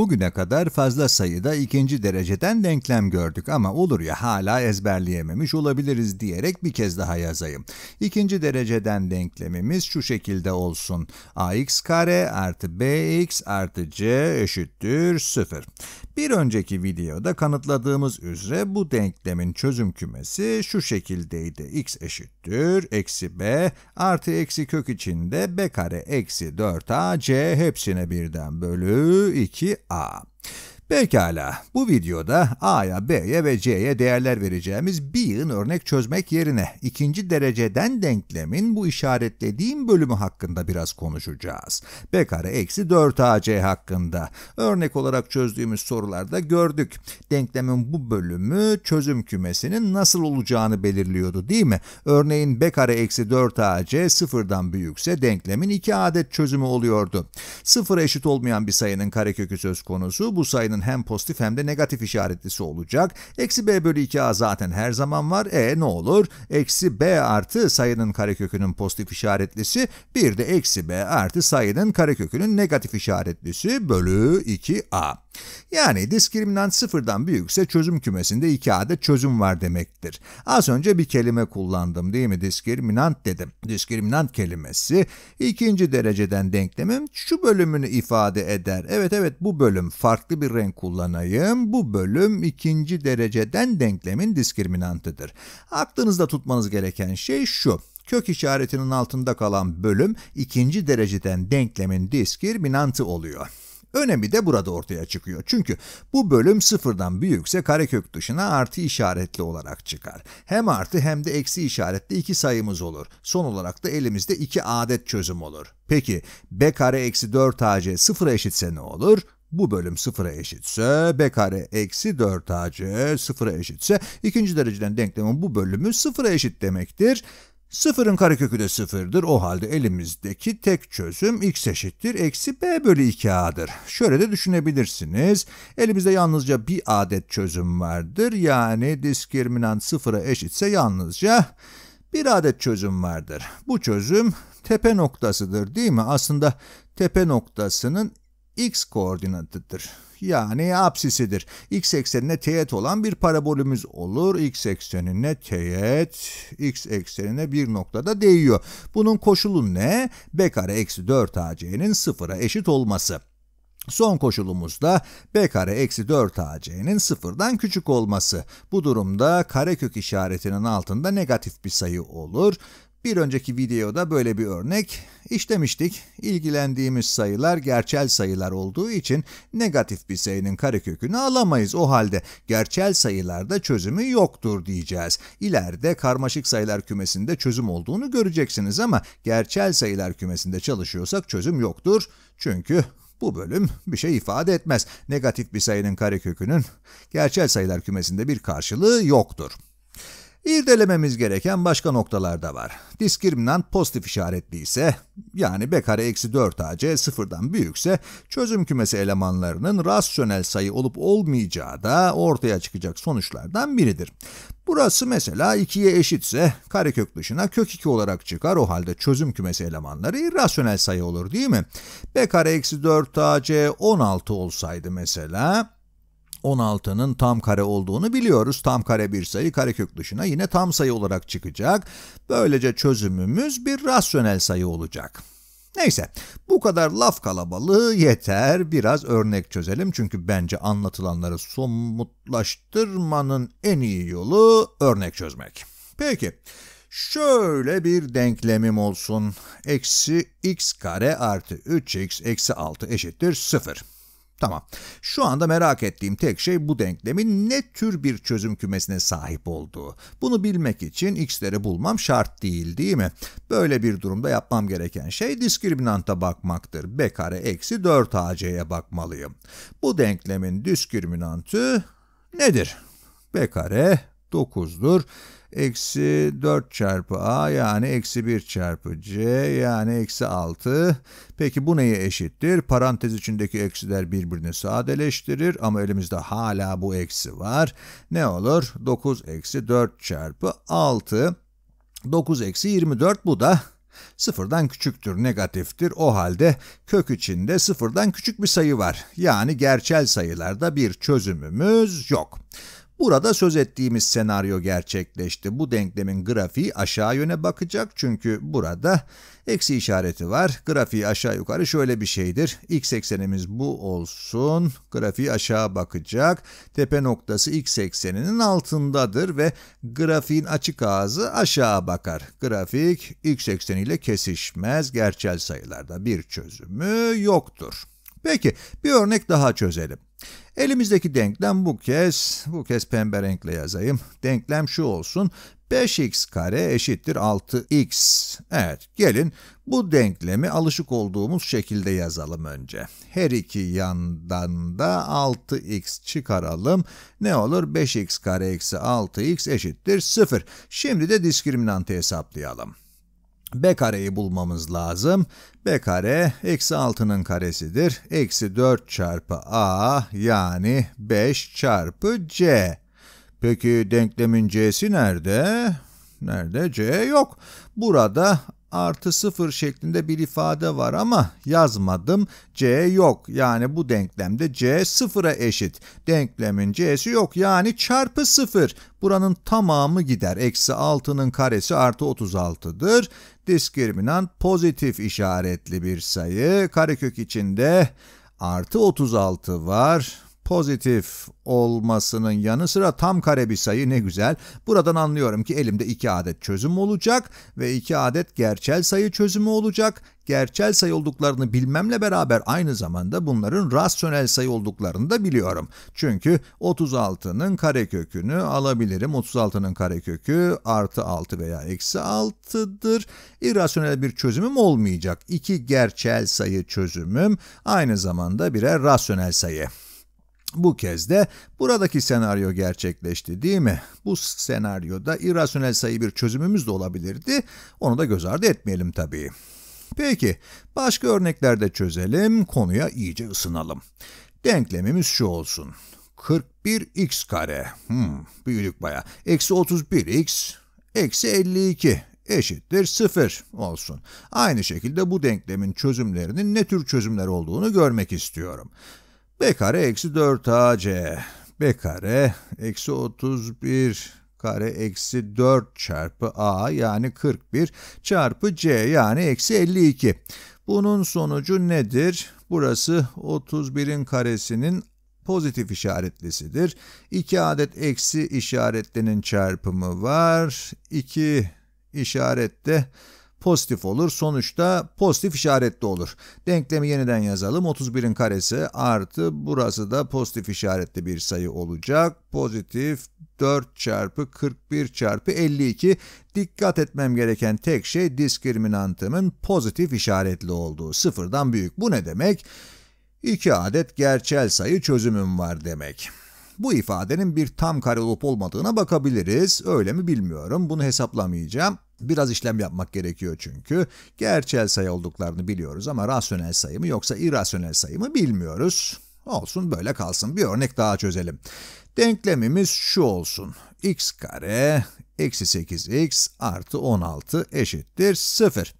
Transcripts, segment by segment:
Bugüne kadar fazla sayıda ikinci dereceden denklem gördük ama olur ya hala ezberleyememiş olabiliriz diyerek bir kez daha yazayım. İkinci dereceden denklemimiz şu şekilde olsun. ax kare artı bx artı c eşittir 0. Bir önceki videoda kanıtladığımız üzere bu denklemin çözüm kümesi şu şekildeydi. x eşittir eksi b artı eksi kök içinde b kare eksi 4ac hepsine birden bölü 2 are. Uh, Pekala, bu videoda A'ya, B'ye ve C'ye değerler vereceğimiz bir yığın örnek çözmek yerine ikinci dereceden denklemin bu işaretlediğim bölümü hakkında biraz konuşacağız. B kare eksi 4AC hakkında. Örnek olarak çözdüğümüz sorularda gördük. Denklemin bu bölümü çözüm kümesinin nasıl olacağını belirliyordu değil mi? Örneğin B kare eksi 4AC sıfırdan büyükse denklemin iki adet çözümü oluyordu. Sıfır eşit olmayan bir sayının karekökü söz konusu bu sayının sayısının hem pozitif hem de negatif işaretlisi olacak. Eksi b bölü 2a zaten her zaman var. E ne olur? Eksi b artı sayının karekökünün pozitif işaretlisi bir de eksi b artı sayının karekökünün negatif işaretlisi bölü 2a. Yani diskriminant sıfırdan büyükse çözüm kümesinde 2 adet çözüm var demektir. Az önce bir kelime kullandım değil mi? Diskriminant dedim. Diskriminant kelimesi ikinci dereceden denklemin şu bölümünü ifade eder. Evet evet bu bölüm farklı bir renk kullanayım. Bu bölüm ikinci dereceden denklemin diskriminantıdır. Aklınızda tutmanız gereken şey şu kök işaretinin altında kalan bölüm ikinci dereceden denklemin diskriminantı oluyor. Önemi de burada ortaya çıkıyor. Çünkü bu bölüm sıfırdan büyükse karekök dışına artı işaretli olarak çıkar. Hem artı hem de eksi işaretli iki sayımız olur. Son olarak da elimizde iki adet çözüm olur. Peki b kare eksi 4ac sıfıra eşitse ne olur? Bu bölüm sıfıra eşitse b kare eksi 4ac sıfıra eşitse ikinci dereceden denklemin bu bölümü sıfıra eşit demektir. Sıfırın karekökü de sıfırdır. O halde elimizdeki tek çözüm x eşittir. Eksi b bölü 2a'dır. Şöyle de düşünebilirsiniz. Elimizde yalnızca bir adet çözüm vardır. Yani diskriminant sıfıra eşitse yalnızca bir adet çözüm vardır. Bu çözüm tepe noktasıdır değil mi? Aslında tepe noktasının x koordinatıdır. Yani apsisidir. X eksenine teğet olan bir parabolümüz olur. X eksenine teğet, x eksenine bir noktada değiyor. Bunun koşulu ne? B kare eksi 4 AC'nin sıfıra eşit olması. Son koşulumuzda b kare eksi 4 ac'nin sıfırdan küçük olması. Bu durumda karekök işaretinin altında negatif bir sayı olur. Bir önceki videoda böyle bir örnek işlemiştik. İlgilendiğimiz sayılar gerçel sayılar olduğu için negatif bir sayının karekökünü alamayız. O halde gerçel sayılarda çözümü yoktur diyeceğiz. İleride karmaşık sayılar kümesinde çözüm olduğunu göreceksiniz ama gerçel sayılar kümesinde çalışıyorsak çözüm yoktur. Çünkü bu bölüm bir şey ifade etmez. Negatif bir sayının karekökünün gerçel sayılar kümesinde bir karşılığı yoktur. İrdelememiz gereken başka noktalar da var. Diskriminant pozitif işaretli ise, yani b kare eksi 4 ac sıfırdan büyükse, çözüm kümesi elemanlarının rasyonel sayı olup olmayacağı da ortaya çıkacak sonuçlardan biridir. Burası mesela 2'ye eşitse, karekök dışına kök 2 olarak çıkar, o halde çözüm kümesi elemanları irrasyonel sayı olur değil mi? b kare eksi 4 ac 16 olsaydı mesela, 16'nın tam kare olduğunu biliyoruz. Tam kare bir sayı karekök dışına yine tam sayı olarak çıkacak. Böylece çözümümüz bir rasyonel sayı olacak. Neyse bu kadar laf kalabalığı yeter biraz örnek çözelim çünkü bence anlatılanları somutlaştırmanın en iyi yolu örnek çözmek. Peki şöyle bir denklemim olsun eksi x kare artı 3x eksi 6 eşittir 0. Tamam. Şu anda merak ettiğim tek şey bu denklemin ne tür bir çözüm kümesine sahip olduğu. Bunu bilmek için x'leri bulmam şart değil değil mi? Böyle bir durumda yapmam gereken şey diskriminanta bakmaktır. b kare eksi 4ac'ye bakmalıyım. Bu denklemin diskriminantı nedir? b kare 9'dur eksi 4 çarpı a yani eksi 1 çarpı c yani eksi 6. Peki bu neye eşittir? Parantez içindeki eksiler birbirini sadeleştirir ama elimizde hala bu eksi var. Ne olur? 9 eksi 4 çarpı 6. 9 eksi 24 bu da Sıfırdan küçüktür, negatiftir. O halde kök içinde sıfırdan küçük bir sayı var. Yani gerçel sayılarda bir çözümümüz yok. Burada söz ettiğimiz senaryo gerçekleşti. Bu denklemin grafiği aşağı yöne bakacak çünkü burada eksi işareti var. Grafiği aşağı yukarı şöyle bir şeydir. X eksenimiz bu olsun. Grafiği aşağı bakacak. Tepe noktası X ekseninin altındadır ve grafiğin açık ağzı aşağı bakar. Grafik X ekseniyle kesişmez. Gerçel sayılarda bir çözümü yoktur. Peki bir örnek daha çözelim. Elimizdeki denklem bu kez, bu kez pembe renkle yazayım. Denklem şu olsun. 5x kare eşittir 6x. Evet gelin bu denklemi alışık olduğumuz şekilde yazalım önce. Her iki yandan da 6x çıkaralım. Ne olur 5x kare eksi 6x eşittir 0. Şimdi de diskriminantı hesaplayalım. B kareyi bulmamız lazım. B kare eksi 6'nın karesidir. Eksi 4 çarpı A yani 5 çarpı C. Peki denklemin C'si nerede? Nerede? C yok. Burada artı 0 şeklinde bir ifade var ama yazmadım. C yok yani bu denklemde C 0'a eşit. Denklemin C'si yok yani çarpı 0. Buranın tamamı gider. Eksi 6'nın karesi artı 36'dır. Diskriminant pozitif işaretli bir sayı. Karekök içinde artı 36 var pozitif olmasının yanı sıra tam kare bir sayı ne güzel. Buradan anlıyorum ki elimde 2 adet çözüm olacak ve 2 adet gerçel sayı çözümü olacak. Gerçel sayı olduklarını bilmemle beraber aynı zamanda bunların rasyonel sayı olduklarını da biliyorum. Çünkü 36'nın karekökünü alabilirim. 36'nın karekökü artı 6 veya eksi 6'dır. İrrasyonel bir çözümüm olmayacak. 2 gerçel sayı çözümüm aynı zamanda birer rasyonel sayı. Bu kez de buradaki senaryo gerçekleşti değil mi? Bu senaryoda irrasyonel sayı bir çözümümüz de olabilirdi. Onu da göz ardı etmeyelim tabii. Peki, başka örneklerde çözelim, konuya iyice ısınalım. Denklemimiz şu olsun. 41x kare, hmm, büyüdük baya. Eksi 31x, eksi 52 eşittir 0 olsun. Aynı şekilde bu denklemin çözümlerinin ne tür çözümler olduğunu görmek istiyorum. B kare eksi 4AC. B kare eksi 31 kare eksi 4 çarpı A yani 41 çarpı C yani eksi 52. Bunun sonucu nedir? Burası 31'in karesinin pozitif işaretlisidir. 2 adet eksi işaretlinin çarpımı var. 2 işarette pozitif olur. Sonuçta pozitif işaretli olur. Denklemi yeniden yazalım. 31'in karesi artı burası da pozitif işaretli bir sayı olacak. Pozitif 4 çarpı 41 çarpı 52. Dikkat etmem gereken tek şey diskriminantımın pozitif işaretli olduğu. Sıfırdan büyük. Bu ne demek? 2 adet gerçel sayı çözümüm var demek. Bu ifadenin bir tam kare olup olmadığına bakabiliriz. Öyle mi bilmiyorum. Bunu hesaplamayacağım. Biraz işlem yapmak gerekiyor çünkü. Gerçel sayı olduklarını biliyoruz ama rasyonel sayı mı yoksa irrasyonel sayı mı bilmiyoruz. Olsun böyle kalsın. Bir örnek daha çözelim. Denklemimiz şu olsun. x kare eksi 8x artı 16 eşittir 0.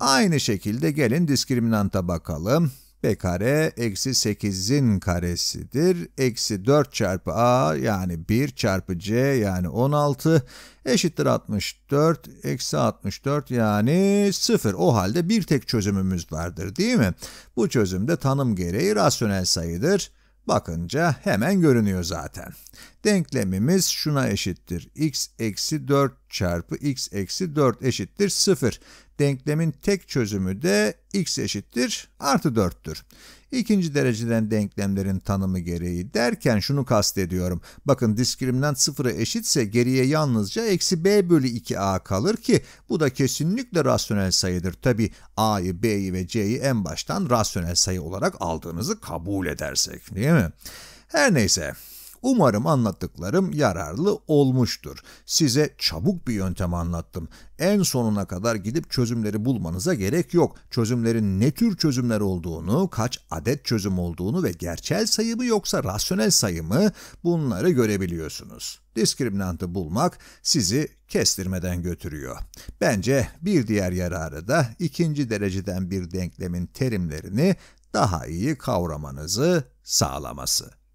Aynı şekilde gelin diskriminanta bakalım b kare eksi 8'in karesidir. Eksi 4 çarpı a yani 1 çarpı c yani 16 eşittir 64. Eksi 64 yani 0. O halde bir tek çözümümüz vardır değil mi? Bu çözüm de tanım gereği rasyonel sayıdır. Bakınca hemen görünüyor zaten. Denklemimiz şuna eşittir. x eksi 4 çarpı x eksi 4 eşittir 0. Denklemin tek çözümü de x eşittir artı 4'tür. İkinci dereceden denklemlerin tanımı gereği derken şunu kastediyorum. Bakın diskriminant sıfıra eşitse geriye yalnızca eksi b bölü 2a kalır ki bu da kesinlikle rasyonel sayıdır. Tabi a'yı, b'yi ve c'yi en baştan rasyonel sayı olarak aldığınızı kabul edersek değil mi? Her neyse Umarım anlattıklarım yararlı olmuştur. Size çabuk bir yöntem anlattım. En sonuna kadar gidip çözümleri bulmanıza gerek yok. Çözümlerin ne tür çözümler olduğunu, kaç adet çözüm olduğunu ve gerçel sayımı yoksa rasyonel sayımı bunları görebiliyorsunuz. Diskriminantı bulmak sizi kestirmeden götürüyor. Bence bir diğer yararı da ikinci dereceden bir denklemin terimlerini daha iyi kavramanızı sağlaması.